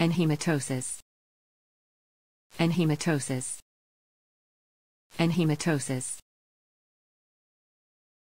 and hematosis and hematosis and hematosis